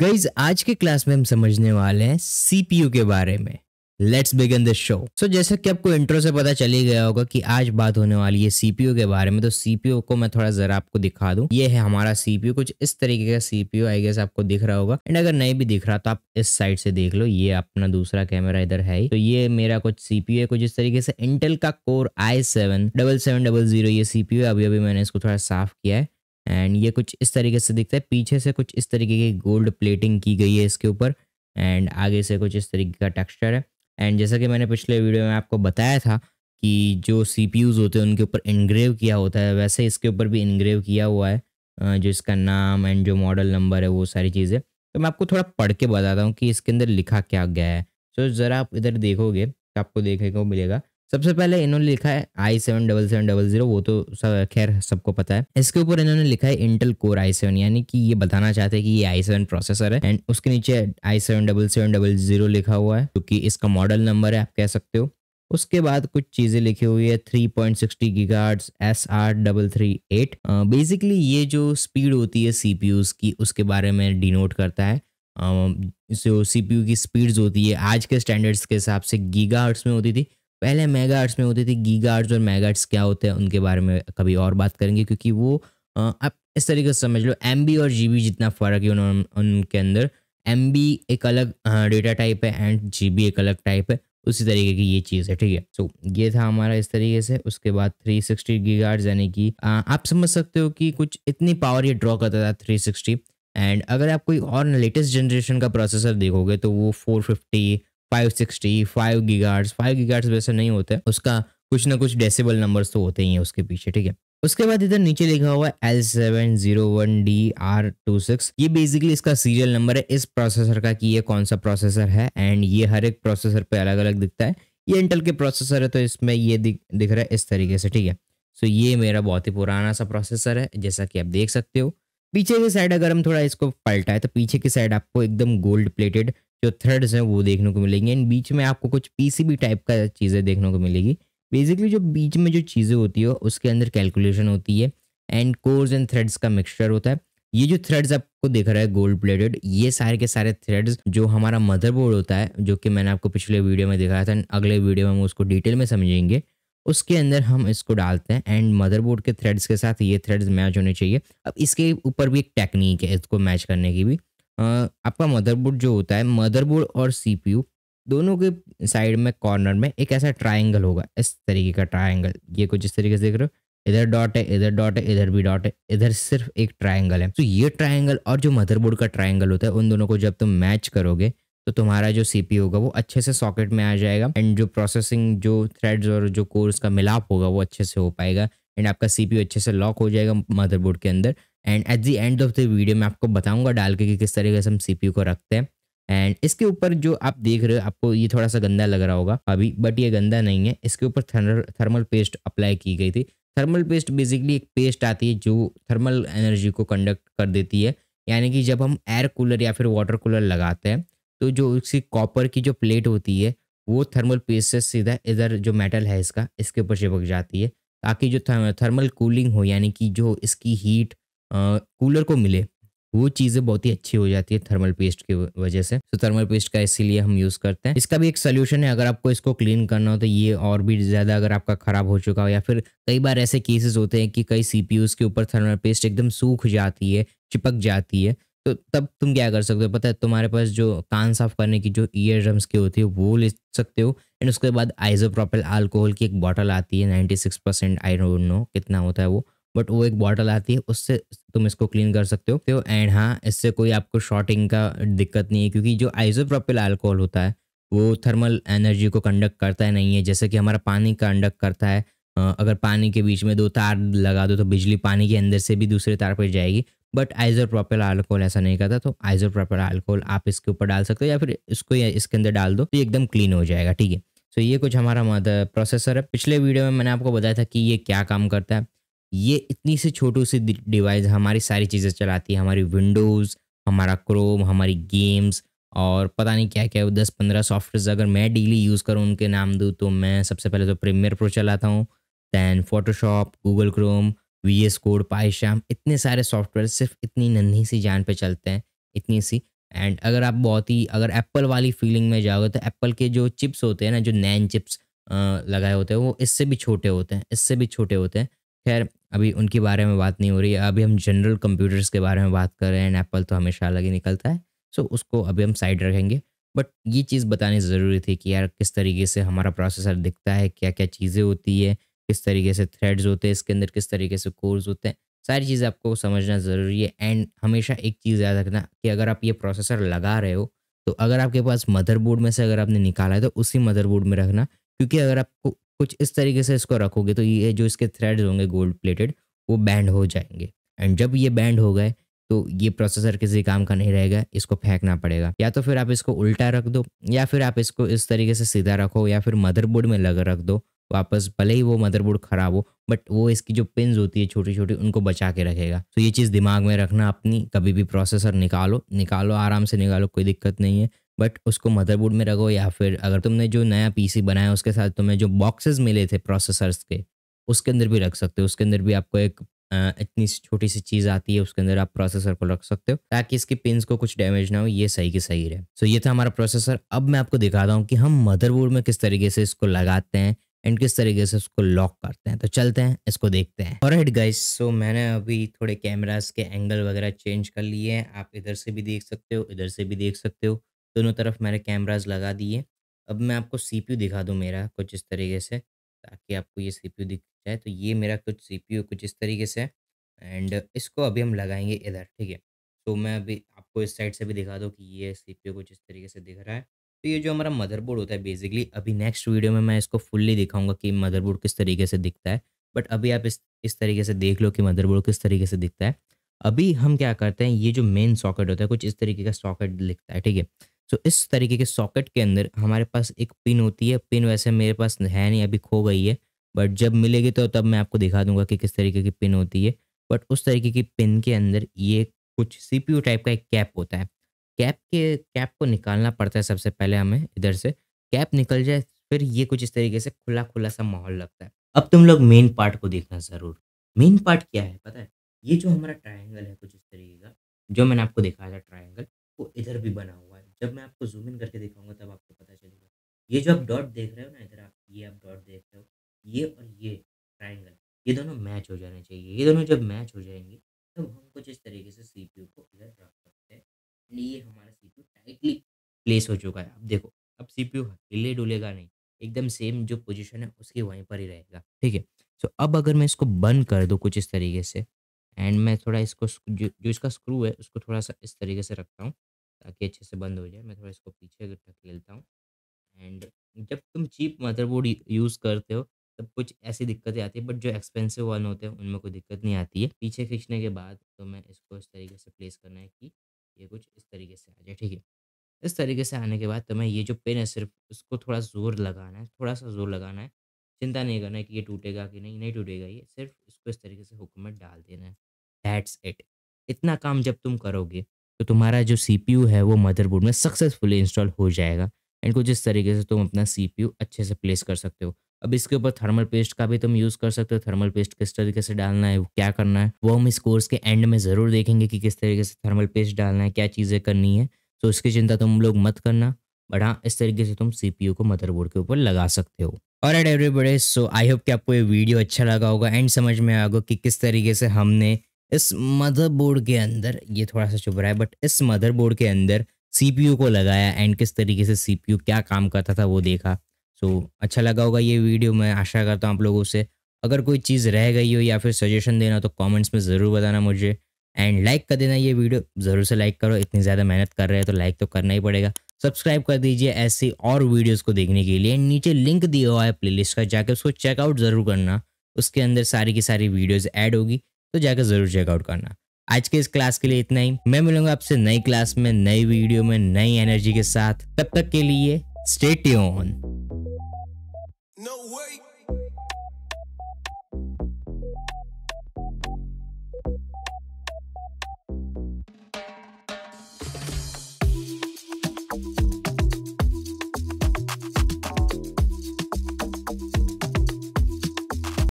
guys आज के class में हम समझने वाले हैं सीपीयू के बारे में let's begin the show so जैसा कि आपको इंट्रो से पता चल ही गया होगा कि आज बात होने वाली है सीपीयू के बारे में तो सीपीयू को मैं थोड़ा जरा आपको दिखा दूं ये है हमारा सीपीयू कुछ इस तरीके का सीपीयू आई गेस आपको दिख रहा होगा एंड अगर नहीं भी दिख रहा तो आप इस साइड से देख लो ये अपना दूसरा कैमरा इधर है तो ये मेरा कुछ सीपीयू है कुछ इस तरीके से इंटेल का core i seven double seven double zero ये सीपीयू अभी अभी मैंने इसको थोड़ा साफ किया है एंड ये कुछ इस तरीके से दिखता है पीछे से कुछ इस तरीके की गोल्ड प्लेटिंग की गई है इसके ऊपर एंड आगे से कुछ इस तरीके का टेक्सचर है एंड जैसा कि मैंने पिछले वीडियो में आपको बताया था कि जो सी होते हैं उनके ऊपर इनग्रेव किया होता है वैसे इसके ऊपर भी इनग्रेव किया हुआ है जो इसका नाम एंड जो मॉडल नंबर है वो सारी चीज़ें तो मैं आपको थोड़ा पढ़ के बताता हूँ कि इसके अंदर लिखा क्या गया है तो ज़रा आप इधर देखोगे तो आपको देखने को मिलेगा सबसे पहले इन्होंने लिखा है i seven double seven double zero वो तो सब खैर सबको पता है इसके ऊपर इन्होंने लिखा है इंटेल कोर आई सेवन यानी कि ये बताना चाहते हैं कि ये आई सेवन प्रोसेसर है एंड उसके नीचे i seven double seven double zero लिखा हुआ है क्योंकि तो इसका मॉडल नंबर है आप कह सकते हो उसके बाद कुछ चीज़ें लिखी हुई है three point sixty gigahertz S R double three eight basically ये जो स्पीड होती है सी पी यूज़ की उसके बारे में डिनोट करता है जो सी पी यू की स्पीड्स होती है आज के स्टैंडर्ड्स के हिसाब से गीगा हर्ट्स में होती थी पहले मेगा आर्ट्स में होते थे गीगा आर्ट्स और मेगा आर्ट्स क्या होते हैं उनके बारे में कभी और बात करेंगे क्योंकि वो आप इस तरीके से समझ लो एम और जी जितना फ़र्क है उन्होंने उनके अंदर एम एक अलग डेटा टाइप है एंड जी एक अलग टाइप है उसी तरीके की ये चीज़ है ठीक है सो ये था हमारा इस तरीके से उसके बाद थ्री सिक्सटी गीगार्ड यानी कि आप समझ सकते हो कि कुछ इतनी पावर ये ड्रॉ करता था थ्री सिक्सटी एंड अगर आप कोई और लेटेस्ट जनरेशन का प्रोसेसर देखोगे तो वो four fifty five sixty five gigahertz five gigahertz वैसे नहीं होते उसका कुछ ना कुछ डेसिबल नंबर्स तो होते ही हैं उसके पीछे ठीक है उसके बाद इधर नीचे लिखा हुआ है L seven zero one D R two six ये बेसिकली इसका सीरियल नंबर है इस प्रोसेसर का कि ये कौन सा प्रोसेसर है एंड ये हर एक प्रोसेसर पे अलग अलग दिखता है ये इंटेल के प्रोसेसर है तो इसमें ये दिख दिख रहा है इस तरीके से ठीक है सो ये मेरा बहुत ही पुराना सा प्रोसेसर है जैसा कि आप देख सकते हो पीछे की साइड अगर हम थोड़ा इसको पलटा है तो पीछे की साइड आपको एकदम गोल्ड प्लेटेड जो थ्रेड्स हैं वो देखने को मिलेंगे एंड बीच में आपको कुछ पीसीबी टाइप का चीज़ें देखने को मिलेगी बेसिकली जो बीच में जो चीज़ें होती है हो, उसके अंदर कैलकुलेशन होती है एंड कोर्स एंड थ्रेड्स का मिक्सचर होता है ये जो थ्रेड्स आपको दिख रहा है गोल्ड प्लेटेड ये सारे के सारे थ्रेड्स जो हमारा मदरबोर्ड होता है जो कि मैंने आपको पिछले वीडियो में दिखाया था अगले वीडियो में हम उसको डिटेल में समझेंगे उसके अंदर हम इसको डालते हैं एंड मदरबोर्ड के थ्रेड्स के साथ ये थ्रेड्स मैच होने चाहिए अब इसके ऊपर भी एक टेक्निक है इसको मैच करने की भी आपका मदरबोर्ड जो होता है मदरबोर्ड और सीपीयू दोनों के साइड में कॉर्नर में एक ऐसा ट्राइंगल होगा इस तरीके का ट्राइंगल ये कुछ इस तरीके से देख रहे हो इधर डॉट है इधर डॉट है इधर भी डॉट है इधर सिर्फ एक ट्राइंगल है तो ये ट्राइंगल और जो मदरबोर्ड का ट्राइंगल होता है उन दोनों को जब तुम मैच करोगे तो तुम्हारा जो सी पी होगा वो अच्छे से सॉकेट में आ जाएगा एंड जो प्रोसेसिंग जो थ्रेड्स और जो कोर्स का मिलाप होगा वो अच्छे से हो पाएगा एंड आपका सी अच्छे से लॉक हो जाएगा मदरबोर्ड के अंदर and at the end of the video मैं आपको बताऊंगा डाल के कि किस तरीके से हम सी को रखते हैं एंड इसके ऊपर जो आप देख रहे हो आपको ये थोड़ा सा गंदा लग रहा होगा अभी बट ये गंदा नहीं है इसके ऊपर थर्मल पेस्ट अप्लाई की गई थी थर्मल पेस्ट बेसिकली एक पेस्ट आती है जो थर्मल एनर्जी को कंडक्ट कर देती है यानी कि जब हम एयर कूलर या फिर वाटर कूलर लगाते हैं तो जो उसकी कॉपर की जो प्लेट होती है वो थर्मल पेस्ट से सीधा इधर जो मेटल है इसका इसके ऊपर चिपक जाती है ताकि जो थर्मल कूलिंग हो यानी कि जो इसकी हीट कूलर को मिले वो चीज़ें बहुत ही अच्छी हो जाती है थर्मल पेस्ट की वजह से तो थर्मल पेस्ट का इसीलिए हम यूज़ करते हैं इसका भी एक सोल्यूशन है अगर आपको इसको क्लीन करना हो तो ये और भी ज़्यादा अगर आपका ख़राब हो चुका हो या फिर कई बार ऐसे केसेस होते हैं कि कई सी के ऊपर थर्मल पेस्ट एकदम सूख जाती है चिपक जाती है तो तब तुम क्या कर सकते हो पता है तुम्हारे पास जो कान साफ करने की जो ईयर ड्रम्स की होती है वो ले सकते हो एंड उसके बाद आइजोप्रोपल अल्कोहल की एक बॉटल आती है ninety six percent I don't know कितना होता है वो बट वो एक बॉटल आती है उससे तुम इसको क्लीन कर सकते हो तो एंड हाँ इससे कोई आपको शॉर्टिंग का दिक्कत नहीं है क्योंकि जो आइजोप्रोपिल अल्कोहल होता है वो थर्मल एनर्जी को कंडक्ट करता है नहीं है जैसे कि हमारा पानी कंडक्ट करता है अगर पानी के बीच में दो तार लगा दो तो बिजली पानी के अंदर से भी दूसरे तार पर जाएगी बट आइजोप्रोपिल अल्कोहल ऐसा नहीं करता तो आइजोप्रोपिल अल्कोहल आप इसके ऊपर डाल सकते हो या फिर इसको या इसके अंदर डाल दो तो एकदम क्लीन हो जाएगा ठीक है तो ये कुछ हमारा प्रोसेसर है पिछले वीडियो में मैंने आपको बताया था कि ये क्या काम करता है ये इतनी सी छोटी सी डिवाइस हमारी सारी चीज़ें चलाती है हमारी विंडोज़ हमारा क्रोम हमारी गेम्स और पता नहीं क्या क्या दस पंद्रह सॉफ्टवेयर अगर मैं डेली यूज़ करूँ उनके नाम दूँ तो मैं सबसे पहले तो प्रीमियर प्रो चलाता हूँ then Photoshop Google Chrome V S code PyCharm इतने सारे सॉफ्टवेयर सिर्फ इतनी नन्ही सी जान पे चलते हैं इतनी सी एंड अगर आप बहुत ही अगर एप्पल वाली फीलिंग में जाओगे तो एप्पल के जो चिप्स होते हैं ना जो नैन चिप्स लगाए होते हैं वो इससे भी छोटे होते हैं इससे भी छोटे होते हैं खैर अभी उनके बारे में बात नहीं हो रही है अभी हम जनरल कंप्यूटर्स के बारे में बात कर रहे हैं एप्पल तो हमेशा अलग ही निकलता है सो उसको अभी हम साइड रखेंगे बट ये चीज़ बतानी ज़रूरी थी कि यार किस तरीके से हमारा प्रोसेसर दिखता है क्या क्या चीज़ें होती है किस तरीके से थ्रेड्स होते हैं इसके अंदर किस तरीके से कोर्स होते हैं सारी चीज़ें आपको समझना ज़रूरी है एंड हमेशा एक चीज़ याद रखना कि अगर आप ये प्रोसेसर लगा रहे हो तो अगर आपके पास मदरबोर्ड में से अगर आपने निकाला है तो उसी मदरबोर्ड में रखना क्योंकि अगर आपको कुछ इस तरीके से इसको रखोगे तो ये जो इसके थ्रेड्स होंगे गोल्ड प्लेटेड वो बैंड हो जाएंगे एंड जब ये बैंड हो गए तो ये प्रोसेसर किसी काम का नहीं रहेगा इसको फेंकना पड़ेगा या तो फिर आप इसको उल्टा रख दो या फिर आप इसको इस तरीके से सीधा रखो या फिर मदरबोर्ड में लगा रख दो वापस भले ही वो मदरबोर्ड ख़राब हो बट वो इसकी जो पिन होती है छोटी छोटी उनको बचा के रखेगा तो ये चीज़ दिमाग में रखना अपनी कभी भी प्रोसेसर निकालो निकालो आराम से निकालो कोई दिक्कत नहीं है बट उसको मदरबोर्ड में रखो या फिर अगर तुमने जो नया पीसी बनाया उसके साथ तुम्हें जो बॉक्सेस मिले थे प्रोसेसर्स के उसके अंदर भी रख सकते हो उसके अंदर भी आपको एक आ, इतनी छोटी सी चीज़ आती है उसके अंदर आप प्रोसेसर को रख सकते हो ताकि इसकी पिंस को कुछ डैमेज ना हो ये सही के सही रहे सो so, ये था हमारा प्रोसेसर अब मैं आपको दिखाता हूँ कि हम मदरबोर्ड में किस तरीके से इसको लगाते हैं एंड किस तरीके से उसको लॉक करते हैं तो चलते हैं इसको देखते हैं और हेड गाइस सो मैंने अभी थोड़े कैमराज के एंगल वगैरह चेंज कर लिए हैं आप इधर से भी देख सकते हो इधर से भी देख सकते हो दोनों तरफ मैंने कैमराज लगा दिए अब मैं आपको सीपीयू दिखा दूँ मेरा कुछ इस तरीके से ताकि आपको ये सीपीयू दिख जाए तो ये मेरा कुछ सीपीयू कुछ इस तरीके से एंड इसको अभी हम लगाएंगे इधर ठीक है तो मैं अभी आपको इस साइड से भी दिखा दूँ कि ये सीपीयू कुछ इस तरीके से दिख रहा है तो ये जो हमारा मदरबोर्ड होता है बेसिकली अभी नेक्स्ट वीडियो में मैं इसको फुल्ली दिखाऊंगा कि मदरबोर्ड किस तरीके से दिखता है बट अभी आप इस इस तरीके से देख लो कि मदरबोर्ड किस तरीके से दिखता है अभी हम क्या करते हैं ये जो मेन सॉकेट होता है कुछ इस तरीके का सॉकेट दिखता है ठीक है सो तो इस तरीके के सॉकेट के अंदर हमारे पास एक पिन होती है पिन वैसे मेरे पास है नहीं अभी खो गई है बट जब मिलेगी तो तब मैं आपको दिखा दूंगा कि किस तरीके की पिन होती है बट उस तरीके की पिन के अंदर ये कुछ सी टाइप का एक कैप होता है कैप के कैप को निकालना पड़ता है सबसे पहले हमें इधर से कैप निकल जाए फिर ये कुछ इस तरीके से खुला खुला सा माहौल लगता है अब तुम लोग मेन पार्ट को देखना ज़रूर मेन पार्ट क्या है पता है ये जो हमारा ट्रायंगल है कुछ इस तरीके का जो मैंने आपको दिखाया था ट्रायंगल वो इधर भी बना हुआ जब मैं आपको जूम इन करके दिखाऊंगा तब आपको पता चलेगा ये जो आप डॉट देख रहे हो ना इधर आप ये आप डॉट देख रहे हो ये और ये ट्राइंगल ये दोनों मैच हो जाने चाहिए ये दोनों जब मैच हो जाएंगे तब तो हम कुछ इस तरीके से सी पी को इधर रख सकते हैं ये हमारा सी पी टाइटली प्लेस हो चुका है अब देखो अब सी पी यू हिले डुलेगा नहीं एकदम सेम जो पोजिशन है उसके वहीं पर ही रहेगा ठीक है सो अब अगर मैं इसको बंद कर दूँ कुछ इस तरीके से एंड मैं थोड़ा इसको जो, जो इसका स्क्रू है उसको थोड़ा सा इस तरीके से रखता हूँ ताकि अच्छे से बंद हो जाए मैं थोड़ा इसको पीछे ढक लेता हूँ एंड जब तुम चीप मदरबोर्ड यूज़ करते हो तब कुछ ऐसी दिक्कतें आती है बट जो एक्सपेंसिव वन होते हैं उनमें कोई दिक्कत नहीं आती है पीछे खींचने के बाद तो मैं इसको इस तरीके से प्लेस करना है कि ये कुछ इस तरीके से आ जाए ठीक है इस तरीके से आने के बाद तो मैं ये जो पेन है सिर्फ उसको थोड़ा ज़ोर लगाना है थोड़ा सा ज़ोर लगाना है चिंता नहीं करना है कि ये टूटेगा कि नहीं नहीं टूटेगा ये सिर्फ इसको इस तरीके से हुक्म में डाल देना है दैट्स इट इतना काम जब तुम करोगे तो तुम्हारा जो सी है वो मदरबोर्ड में सक्सेसफुली इंस्टॉल हो जाएगा एंड कुछ इस तरीके से तुम अपना सी अच्छे से प्लेस कर सकते हो अब इसके ऊपर थर्मल पेस्ट का भी तुम यूज़ कर सकते हो थर्मल पेस्ट किस तरीके से डालना है क्या करना है वो हम इस कोर्स के एंड में ज़रूर देखेंगे कि किस तरीके से थर्मल पेस्ट डालना है क्या चीज़ें करनी है तो इसकी चिंता तुम लोग मत करना बट हाँ इस तरीके से तुम सी को मदरबोर्ड के ऊपर लगा सकते हो और एट एवरीबडे सो आई होप कि आपको ये वीडियो अच्छा लगा होगा एंड समझ में आएगा कि किस तरीके से हमने इस मदरबोर्ड के अंदर ये थोड़ा सा चुभ रहा है बट इस मदरबोर्ड के अंदर सीपीयू को लगाया एंड किस तरीके से सीपीयू क्या काम करता था वो देखा सो so, अच्छा लगा होगा ये वीडियो मैं आशा करता हूँ आप लोगों से अगर कोई चीज़ रह गई हो या फिर सजेशन देना तो कमेंट्स में ज़रूर बताना मुझे एंड लाइक कर देना ये वीडियो ज़रूर से लाइक करो इतनी ज़्यादा मेहनत कर रहे हैं तो लाइक तो करना ही पड़ेगा सब्सक्राइब कर दीजिए ऐसी और वीडियोस को देखने के लिए एंड नीचे लिंक दिया हुआ है प्लेलिस्ट का जाके उसको चेकआउट ज़रूर करना उसके अंदर सारी की सारी वीडियोस ऐड होगी तो जाकर जरूर चेकआउट करना आज के इस क्लास के लिए इतना ही मैं मिलूंगा आपसे नई क्लास में नई वीडियो में नई एनर्जी के साथ तब तक के लिए स्टेट